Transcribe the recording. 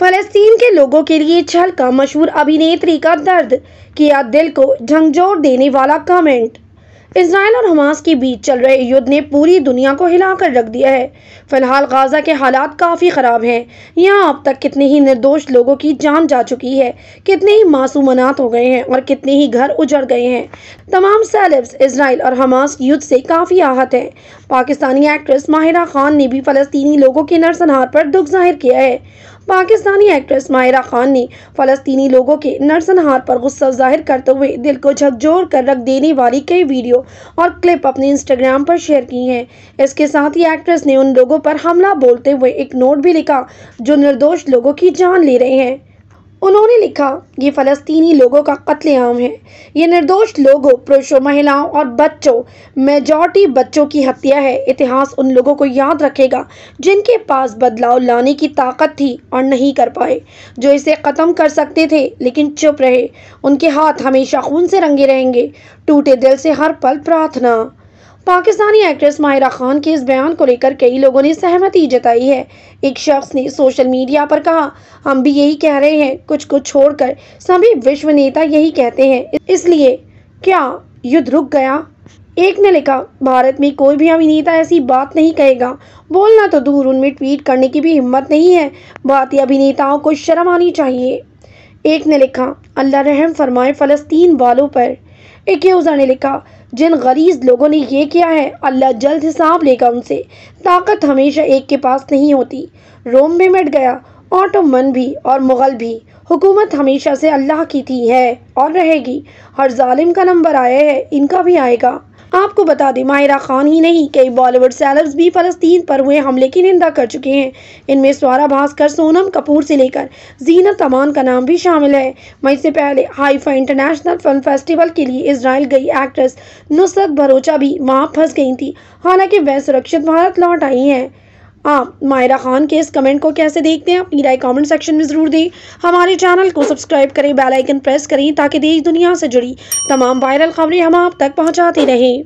फलस्तीन के लोगों के लिए छल का मशहूर अभिनेत्री का दर्द किया दिल को झंझोर देने वाला कमेंट इसराइल और हमास के बीच चल रहे युद्ध ने पूरी दुनिया को हिलाकर रख दिया है फिलहाल गाजा के हालात काफ़ी ख़राब हैं यहाँ अब तक कितने ही निर्दोष लोगों की जान जा चुकी है कितने ही मासूमनात हो गए हैं और कितने ही घर उजड़ गए हैं तमाम सेलेब्स इसराइल और हमास युद्ध से काफ़ी आहत हैं पाकिस्तानी एक्ट्रेस माहिरा खान ने भी फ़लस्तीनी लोगों के नरसंहार पर दुख जाहिर किया है पाकिस्तानी एक्ट्रेस माहिरा खान ने फ़लस्तीनी लोगों के नरसंहार पर गुस्सा जाहिर करते हुए दिल को झकझोर कर रख देने वाली कई वीडियो और क्लिप अपने इंस्टाग्राम पर शेयर की हैं इसके साथ ही एक्ट्रेस ने उन लोगों पर हमला बोलते हुए एक नोट भी लिखा जो निर्दोष लोगों की जान ले रहे हैं उन्होंने लिखा ये फ़लस्तीनी लोगों का कत्लेआम है ये निर्दोष लोगों पुरुषों महिलाओं और बच्चों मेजॉरिटी बच्चों की हत्या है इतिहास उन लोगों को याद रखेगा जिनके पास बदलाव लाने की ताकत थी और नहीं कर पाए जो इसे ख़त्म कर सकते थे लेकिन चुप रहे उनके हाथ हमेशा खून से रंगे रहेंगे टूटे दिल से हर पल प्रार्थना पाकिस्तानी एक्ट्रेस माहिरा खान के इस बयान को लेकर कई लोगों ने सहमति जताई है एक शख्स ने सोशल मीडिया पर कहा हम भी यही कह रहे हैं कुछ कुछ छोड़कर सभी विश्व नेता यही कहते हैं इसलिए क्या युद्ध रुक गया एक ने लिखा भारत में कोई भी अभिनेता ऐसी बात नहीं कहेगा बोलना तो दूर उनमें ट्वीट करने की भी हिम्मत नहीं है भारतीय अभिनेताओं को शर्म आनी चाहिए एक ने लिखा अल्लाह रहम फरमाए फ़लस्तीन वालों पर एक यूज़र ने लिखा जिन गरीज लोगों ने ये किया है अल्लाह जल्द हिसाब लेगा उनसे ताकत हमेशा एक के पास नहीं होती रोम भी मिट गया ऑटोमन भी और मुग़ल भी हुकूमत हमेशा से अल्लाह की थी है और रहेगी हर जालिम का नंबर आया है इनका भी आएगा आपको बता दें माहिरा खान ही नहीं कई बॉलीवुड सेलर्स भी फलस्तीन पर हुए हमले की निंदा कर चुके हैं इनमें स्वारा भास्कर सोनम कपूर से लेकर जीना तमान का नाम भी शामिल है मई से पहले हाइफा इंटरनेशनल फिल्म फेस्टिवल के लिए इसराइल गई एक्ट्रेस नुसरत भरोचा भी वहाँ फंस गई थी हालांकि वह सुरक्षित भारत लौट आई हैं आप मायरा खान के इस कमेंट को कैसे देखते हैं अपनी राय कमेंट सेक्शन में ज़रूर दें हमारे चैनल को सब्सक्राइब करें बेल आइकन प्रेस करें ताकि देश दुनिया से जुड़ी तमाम वायरल खबरें हम आप तक पहुंचाते रहें